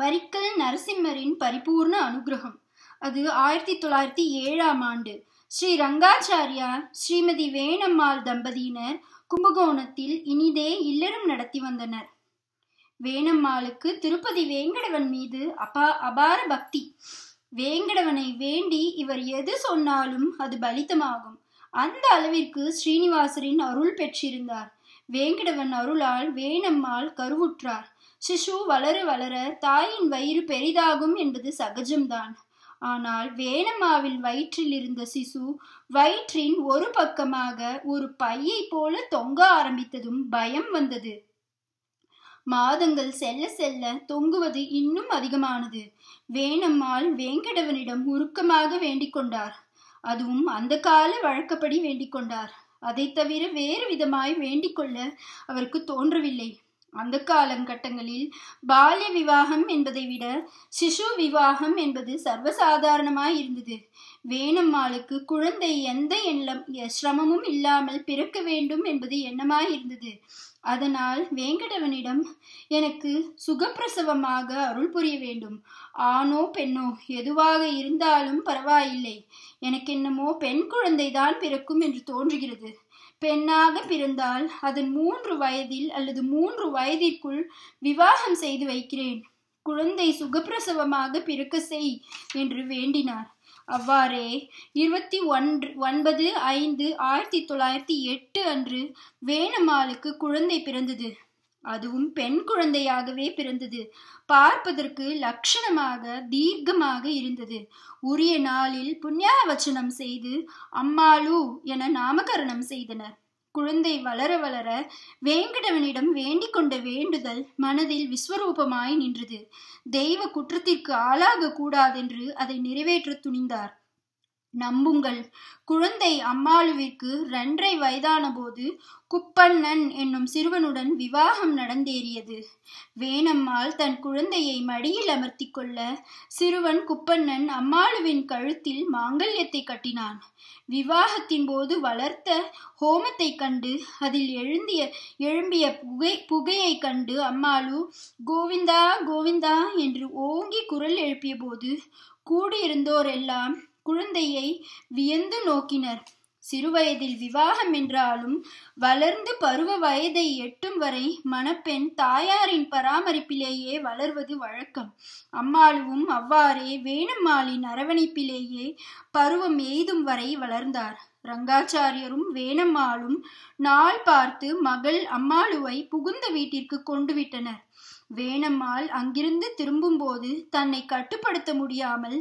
பரிக்கல் நரசிம்மரின் பரிபூர்ண அனுகிரகம் அது ஆயிரத்தி தொள்ளாயிரத்தி ஏழாம் ஆண்டு ஸ்ரீ ரங்காச்சாரியார் ஸ்ரீமதி வேணம்மாள் தம்பதியினர் கும்பகோணத்தில் இனிதே இல்லறம் நடத்தி வந்தனர் வேணம்மாளுக்கு திருப்பதி வேங்கடவன் மீது அபா அபார பக்தி வேங்கடவனை வேண்டி இவர் எது சொன்னாலும் அது பலித்தமாகும் அந்த அளவிற்கு ஸ்ரீனிவாசரின் அருள் பெற்றிருந்தார் வேங்கடவன் அருளால் வேணம்மாள் கருவுற்றார் சிசு வளர வளர தாயின் வயிறு பெரிதாகும் என்பது சகஜம்தான் ஆனால் வேணமாவில் வயிற்றில் இருந்த சிசு வயிற்றின் ஒரு பக்கமாக ஒரு பையை போல தொங்க ஆரம்பித்ததும் பயம் வந்தது மாதங்கள் செல்ல செல்ல தொங்குவது இன்னும் அதிகமானது வேணம்மாள் வேங்கடவனிடம் உருக்கமாக வேண்டிக் கொண்டார் அதுவும் அந்த கால வழக்கப்படி வேண்டிக் கொண்டார் அதை தவிர வேறு விதமாய் வேண்டிக் கொள்ள அவருக்கு தோன்றவில்லை அந்த காலங்கட்டங்களில் பால்ய விவாகம் என்பதை விட சிசு விவாகம் என்பது சர்வசாதாரணமாய் இருந்தது வேணம்மாளுக்கு குழந்தை எந்த எண்ணம் சிரமமும் இல்லாமல் பிறக்க வேண்டும் என்பது எண்ணமாய் இருந்தது அதனால் வேங்கடவனிடம் எனக்கு சுகப்பிரசவமாக அருள் புரிய வேண்டும் ஆணோ பெண்ணோ எதுவாக இருந்தாலும் பரவாயில்லை எனக்கு என்னமோ பெண் குழந்தைதான் பிறக்கும் என்று தோன்றுகிறது பெண்ணாக பிறந்தால் அதன் மூன்று வயதில் அல்லது மூன்று வயதிற்குள் விவாகம் செய்து வைக்கிறேன் குழந்தை சுகப்பிரசவமாக பிறக்க செய் என்று வேண்டினார் அவ்வாறே இருபத்தி ஒன்று ஒன்பது ஐந்து ஆயிரத்தி தொள்ளாயிரத்தி எட்டு அன்று வேணம்மாளுக்கு குழந்தை பிறந்தது அதுவும் பெண் குழந்தையாகவே பிறந்தது பார்ப்பதற்கு லட்சணமாக தீர்க்கமாக இருந்தது உரிய நாளில் புண்ணியாவச்சனம் செய்து அம்மாளு என நாமகரணம் செய்தனர் குழந்தை வளர வளர வேங்கடவனிடம் வேண்டிக் கொண்ட வேண்டுதல் மனதில் விஸ்வரூபமாய் நின்றது தெய்வ குற்றத்திற்கு ஆளாக கூடாதென்று அதை நிறைவேற்ற துணிந்தார் நம்புங்கள் குழந்தை அம்மாளுவிற்கு ரெண்டரை வயதானபோது குப்பண்ணன் என்னும் சிறுவனுடன் விவாகம் நடந்தேறியது வேணம்மாள் தன் குழந்தையை மடியில் அமர்த்தி கொள்ள சிறுவன் குப்பண்ணன் அம்மாளுவின் கழுத்தில் மாங்கல்யத்தை கட்டினான் விவாகத்தின் போது வளர்த்த ஹோமத்தை கண்டு அதில் எழுந்திய எழும்பிய புகை புகையை கண்டு அம்மாளு கோவிந்தா கோவிந்தா என்று ஓங்கி குரல் எழுப்பிய போது கூடியிருந்தோர் எல்லாம் குழந்தையை வியந்து நோக்கினர் சிறுவயதில் விவாகம் என்றாலும் வளர்ந்து பருவ வயதை எட்டும் வரை மணப்பெண் தாயாரின் பராமரிப்பிலேயே வளர்வது வழக்கம் அம்மாளுவும் அவ்வாறே வேணம்மாளின் அரவணைப்பிலேயே பருவம் எய்தும் வரை வளர்ந்தார் ரங்காச்சாரியரும் வேணம்மாளும் நாள் பார்த்து மகள் அம்மாளுவை புகுந்த வீட்டிற்கு கொண்டு விட்டனர் வேணம்மாள் அங்கிருந்து திரும்பும்போது தன்னை கட்டுப்படுத்த முடியாமல்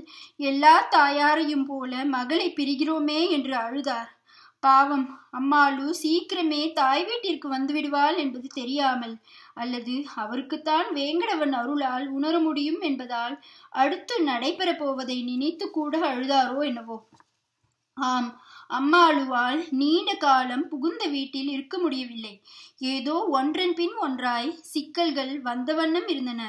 எல்லா தாயாரையும் போல மகளை பிரிகிறோமே என்று அழுதார் பாவம் அம்மாளு சீக்கிரமே தாய் வீட்டிற்கு வந்து விடுவாள் என்பது தெரியாமல் அல்லது அவருக்குத்தான் வேங்கடவன் அருளால் உணர முடியும் என்பதால் அடுத்து நடைபெறப் போவதை நினைத்து கூட அழுதாரோ என்னவோ ஆம் அம்மாளுவால் நீண்ட காலம் புகுந்த வீட்டில் இருக்க முடியவில்லை ஏதோ ஒன்றன் பின் ஒன்றாய் சிக்கல்கள் வந்த வண்ணம் இருந்தன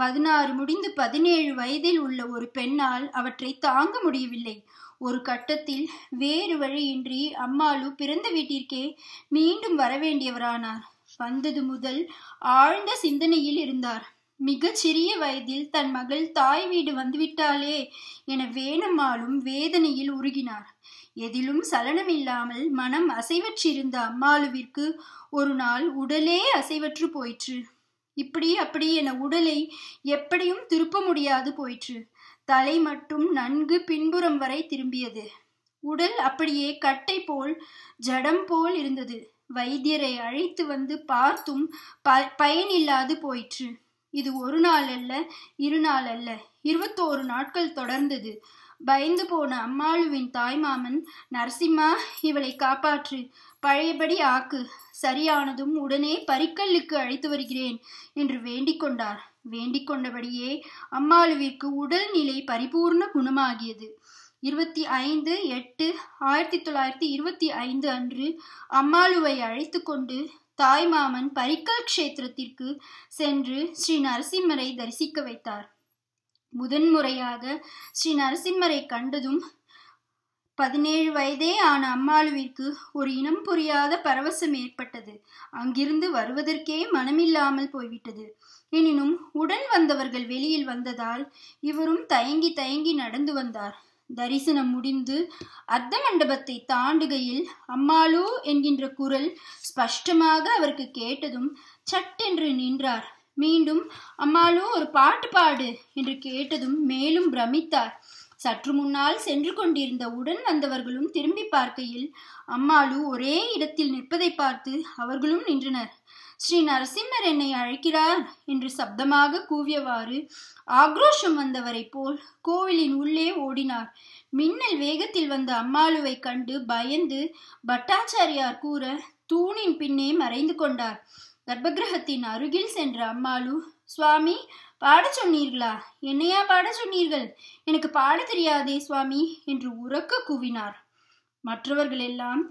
பதினாறு முடிந்து பதினேழு வயதில் உள்ள ஒரு பெண்ணால் அவற்றை தாங்க முடியவில்லை ஒரு கட்டத்தில் வேறு வழியின்றி அம்மாளு பிறந்த வீட்டிற்கே மீண்டும் வரவேண்டியவரானார் வந்தது முதல் ஆழ்ந்த சிந்தனையில் இருந்தார் மிகச் சிறிய வயதில் தன் மகள் தாய் வீடு வந்துவிட்டாளே என வேணம்மாளும் வேதனையில் உருகினார் எதிலும் சலனமில்லாமல் மனம் அசைவற்றிருந்த அம்மாளுவிற்கு ஒரு நாள் உடலே அசைவற்று போயிற்று இப்படி அப்படி என உடலை எப்படியும் திருப்ப முடியாது போயிற்று தலை மட்டும் நன்கு பின்புறம் வரை திரும்பியது உடல் அப்படியே கட்டை போல் ஜடம் போல் இருந்தது வைத்தியரை அழைத்து வந்து பார்த்தும் ப பயனில்லாது போயிற்று இது ஒரு நாள் அல்ல இரு நாள் அல்ல இருபத்தோரு நாட்கள் தொடர்ந்தது பயந்து போன அம்மாளுவின் தாய்மாமன் நரசிம்மா இவளை காப்பாற்று பழையபடி ஆக்கு சரியானதும் உடனே பரிக்கல்லுக்கு அழைத்து வருகிறேன் என்று வேண்டிக் கொண்டார் வேண்டிக் கொண்டபடியே அம்மாளுவிற்கு உடல்நிலை பரிபூர்ண குணமாகியது இருபத்தி ஐந்து எட்டு ஆயிரத்தி தொள்ளாயிரத்தி இருபத்தி ஐந்து அன்று அம்மாளுவை அழைத்து கொண்டு தாய்மாமன் பரிக்கல் கஷேத்திரத்திற்கு சென்று ஸ்ரீ நரசிம்மரை தரிசிக்க வைத்தார் முதன்முறையாக ஸ்ரீ நரசிம்மரை கண்டதும் பதினேழு வயதே ஆன அம்மாளுவிற்கு ஒரு இனம் புரியாத பரவசம் ஏற்பட்டது அங்கிருந்து வருவதற்கே மனமில்லாமல் போய்விட்டது எனினும் உடன் வந்தவர்கள் வெளியில் வந்ததால் இவரும் தயங்கி தயங்கி நடந்து வந்தார் தரிசனம் முடிந்து அர்த்த மண்டபத்தை தாண்டுகையில் அம்மாளோ என்கின்ற குரல் ஸ்பஷ்டமாக அவருக்கு கேட்டதும் சட்டென்று நின்றார் மீண்டும் அம்மாளோ ஒரு பாட்டு பாடு என்று கேட்டதும் மேலும் பிரமித்தார் சற்று முன்னால் சென்று கொண்டிருந்த உடன் வந்தவர்களும் திரும்பி பார்க்கையில் அம்மாளு ஒரே இடத்தில் நிற்பதை பார்த்து அவர்களும் நின்றனர் ஸ்ரீ நரசிம்மர் என்னை அழைக்கிறார் என்று சப்தமாக கூவியவாறு ஆக்ரோஷம் வந்தவரை போல் கோவிலின் உள்ளே ஓடினார் மின்னல் வேகத்தில் வந்த அம்மாளுவை கண்டு பயந்து பட்டாச்சாரியார் கூற தூணின் பின்னே மறைந்து கொண்டார் கர்ப்பகிரகத்தின் அருகில் சென்ற அம்மாளு சுவாமி பாட சொன்னீர்களா என்னையா பாட சொன்னீர்கள் எனக்கு பாட தெரியாதே சுவாமி என்று உறக்க கூவினார் மற்றவர்கள் எல்லாம்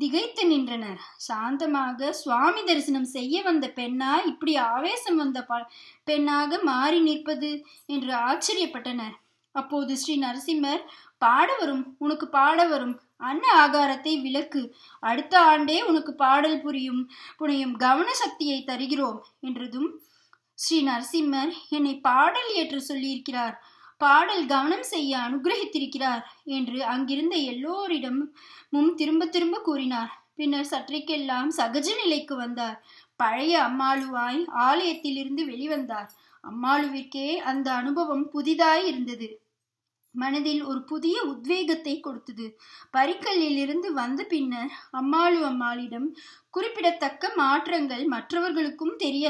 திகைத்து நின்றனர் சாந்தமாக சுவாமி தரிசனம் செய்ய வந்த பெண்ணா இப்படி ஆவேசம் வந்த பெண்ணாக மாறி நிற்பது என்று ஆச்சரியப்பட்டனர் அப்போது ஸ்ரீ நரசிம்மர் பாட வரும் உனக்கு பாட வரும் அன்ன ஆகாரத்தை விளக்கு அடுத்த ஆண்டே உனக்கு பாடல் புரியும் புனையும் கவன சக்தியை தருகிறோம் என்றதும் ஸ்ரீ நரசிம்மர் என்னை பாடல் ஏற்று சொல்லியிருக்கிறார் பாடல் கவனம் செய்ய அனுகிரகித்திருக்கிறார் என்று அங்கிருந்த எல்லோரிடமும் திரும்ப திரும்ப கூறினார் பின்னர் சற்றைக்கெல்லாம் சகஜ நிலைக்கு வந்தார் பழைய அம்மாளுவாய் ஆலயத்திலிருந்து வெளிவந்தார் அம்மாளுவிற்கே அந்த அனுபவம் புதிதாய் இருந்தது மனதில் ஒரு புதிய உத்வேகத்தை கொடுத்தது பரிக்கல்லிலிருந்து வந்த பின்னர் அம்மாளு அம்மாளிடம் குறிப்பிடத்தக்க மாற்றங்கள் மற்றவர்களுக்கும் தெரிய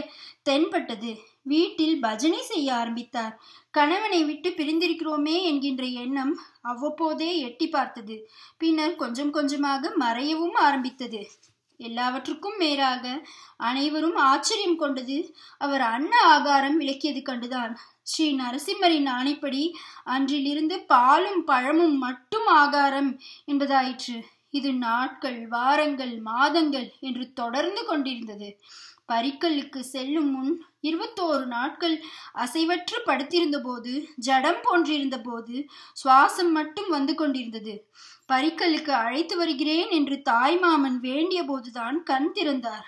தென்பட்டது வீட்டில் பஜனை செய்ய ஆரம்பித்தார் கணவனை விட்டு பிரிந்திருக்கிறோமே என்கின்ற எண்ணம் அவ்வப்போதே எட்டி பார்த்தது பின்னர் கொஞ்சம் கொஞ்சமாக மறையவும் ஆரம்பித்தது எல்லாவற்றுக்கும் மேலாக அனைவரும் ஆச்சரியம் கொண்டது அவர் அன்ன ஆகாரம் விளக்கியது கண்டுதான் ஸ்ரீ நரசிம்மரின் ஆணைப்படி அன்றிலிருந்து பாலும் பழமும் மட்டும் ஆகாரம் என்பதாயிற்று இது நாட்கள் வாரங்கள் மாதங்கள் என்று தொடர்ந்து கொண்டிருந்தது பரிக்கலுக்கு செல்லும் முன் இருபத்தோரு நாட்கள் அசைவற்று படுத்திருந்த போது ஜடம் போன்றிருந்த போது சுவாசம் மட்டும் வந்து கொண்டிருந்தது பரிக்கலுக்கு அழைத்து வருகிறேன் என்று மாமன் வேண்டிய போதுதான் கண் திறந்தார்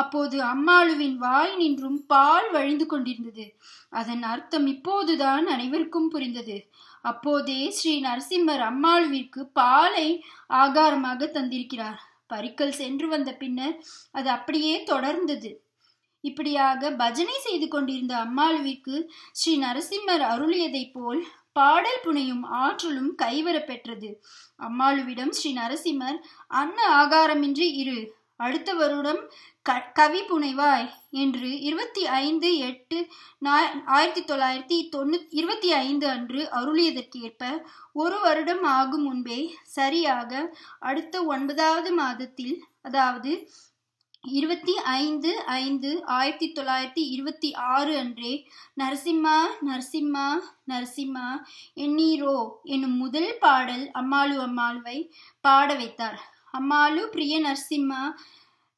அப்போது அம்மாளுவின் வாய் நின்றும் பால் வழிந்து கொண்டிருந்தது அதன் அர்த்தம் இப்போதுதான் அனைவருக்கும் புரிந்தது அப்போதே ஸ்ரீ நரசிம்மர் அம்மாளுவிற்கு பாலை ஆகாரமாக தந்திருக்கிறார் பரிக்கல் சென்று வந்த பின்னர் அது அப்படியே தொடர்ந்தது இப்படியாக பஜனை செய்து கொண்டிருந்த அம்மாளுவிற்கு ஸ்ரீ நரசிம்மர் அருளியதைப் போல் பாடல் புனையும் ஆற்றலும் கைவரப் பெற்றது அம்மாளுவிடம் ஸ்ரீ நரசிம்மர் அன்ன ஆகாரமின்றி இரு அடுத்த வருடம் க கவி புனைவாய் என்று இருபத்தி ஐந்து எட்டு ஆயிரத்தி தொள்ளாயிரத்தி தொண்ணூ இருபத்தி ஐந்து அன்று அருளியதற்கு ஏற்ப ஒரு வருடம் ஆகும் முன்பே சரியாக அடுத்த ஒன்பதாவது மாதத்தில் அதாவது இருபத்தி ஐந்து ஐந்து ஆயிரத்தி தொள்ளாயிரத்தி இருபத்தி ஆறு அன்றே நரசிம்மா நரசிம்மா நரசிம்மா எண்ணீரோ என்னும் முதல் பாடல் அம்மாளு அம்மாளுவை பாட வைத்தார் அம்மாளு பிரிய நரசிம்மா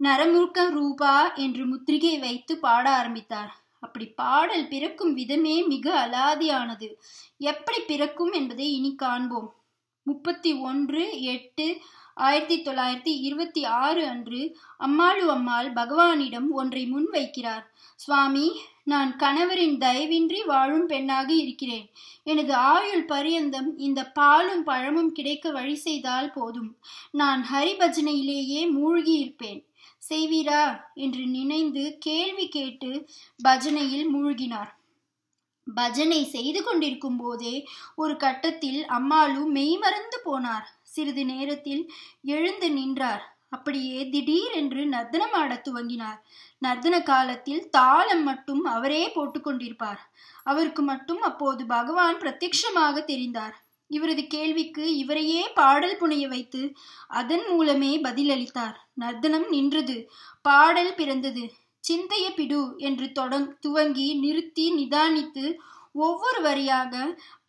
நரமுருக்கம் ரூபா என்று முத்திரிகை வைத்து பாட ஆரம்பித்தார் அப்படி பாடல் பிறக்கும் விதமே மிக அலாதியானது எப்படி பிறக்கும் என்பதை இனி காண்போம் முப்பத்தி ஒன்று எட்டு ஆயிரத்தி தொள்ளாயிரத்தி இருபத்தி ஆறு அன்று அம்மாளு அம்மாள் பகவானிடம் ஒன்றை முன்வைக்கிறார் சுவாமி நான் கணவரின் தயவின்றி வாழும் பெண்ணாக இருக்கிறேன் எனது ஆயுள் பரியந்தம் இந்த பாலும் பழமும் கிடைக்க வழி செய்தால் போதும் நான் ஹரிபஜனையிலேயே மூழ்கி இருப்பேன் செய்வீரா என்று நினைந்து கேள்வி கேட்டு பஜனையில் மூழ்கினார் பஜனை செய்து கொண்டிருக்கும் போதே ஒரு கட்டத்தில் அம்மாளு மெய்மறந்து போனார் சிறிது நேரத்தில் எழுந்து நின்றார் அப்படியே திடீரென்று நர்தனம் ஆடத் துவங்கினார் நர்தன காலத்தில் தாளம் மட்டும் அவரே போட்டுக்கொண்டிருப்பார் அவருக்கு மட்டும் அப்போது பகவான் பிரத்யமாக தெரிந்தார் இவரது கேள்விக்கு இவரையே பாடல் புனைய வைத்து அதன் மூலமே பதிலளித்தார் நர்த்தனம் நின்றது பாடல் பிறந்தது சிந்தைய பிடு என்று தொடங் துவங்கி நிறுத்தி நிதானித்து ஒவ்வொரு வரியாக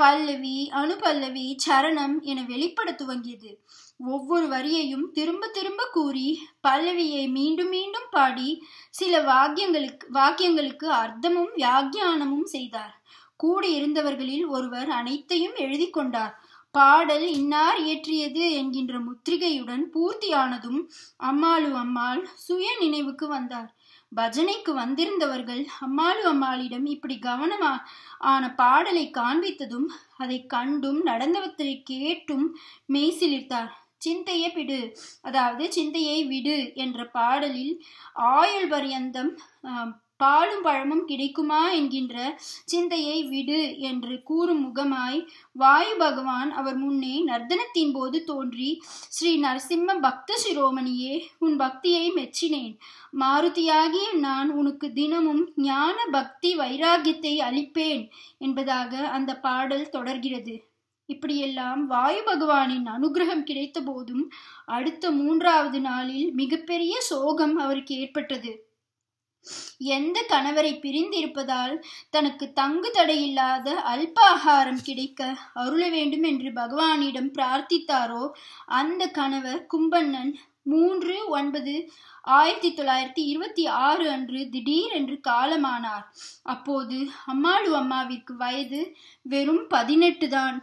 பல்லவி அனுபல்லவி சரணம் என வெளிப்பட துவங்கியது ஒவ்வொரு வரியையும் திரும்ப திரும்ப கூறி பல்லவியை மீண்டும் மீண்டும் பாடி சில வாக்கியங்களுக்கு வாக்கியங்களுக்கு அர்த்தமும் வியாக்கியானமும் செய்தார் கூடியிருந்தவர்களில் ஒருவர் அனைத்தையும் எழுதி கொண்டார் பாடல் இன்னார் இயற்றியது என்கின்ற முத்திரிகையுடன் பூர்த்தியானதும் அம்மாளு அம்மாள் சுய நினைவுக்கு வந்தார் பஜனைக்கு வந்திருந்தவர்கள் அம்மாளு அம்மாளிடம் இப்படி கவனமா ஆன பாடலை காண்பித்ததும் அதை கண்டும் நடந்தவற்றை கேட்டும் மெய்சிலிர்த்தார் சிந்தைய பிடு அதாவது சிந்தையை விடு என்ற பாடலில் ஆயுள் பரியந்தம் பாலும் பழமும் கிடைக்குமா என்கின்ற சிந்தையை விடு என்று கூறும் முகமாய் வாயு பகவான் அவர் முன்னே நர்தனத்தின் போது தோன்றி ஸ்ரீ நரசிம்ம பக்த சிரோமணியே உன் பக்தியை மெச்சினேன் மாருதியாகிய நான் உனக்கு தினமும் ஞான பக்தி வைராகியத்தை அளிப்பேன் என்பதாக அந்த பாடல் தொடர்கிறது இப்படியெல்லாம் வாயு பகவானின் அனுகிரகம் கிடைத்த போதும் அடுத்த மூன்றாவது நாளில் மிகப்பெரிய சோகம் அவருக்கு ஏற்பட்டது எந்த கணவரை பிரிந்திருப்பதால் தனக்கு தங்கு தடையில்லாத அல்பாகாரம் கிடைக்க அருள வேண்டும் என்று பகவானிடம் பிரார்த்தித்தாரோ அந்த கணவர் கும்பண்ணன் மூன்று ஒன்பது ஆயிரத்தி தொள்ளாயிரத்தி இருபத்தி ஆறு அன்று திடீரென்று காலமானார் அப்போது அம்மாளு அம்மாவிற்கு வயது வெறும் பதினெட்டு தான்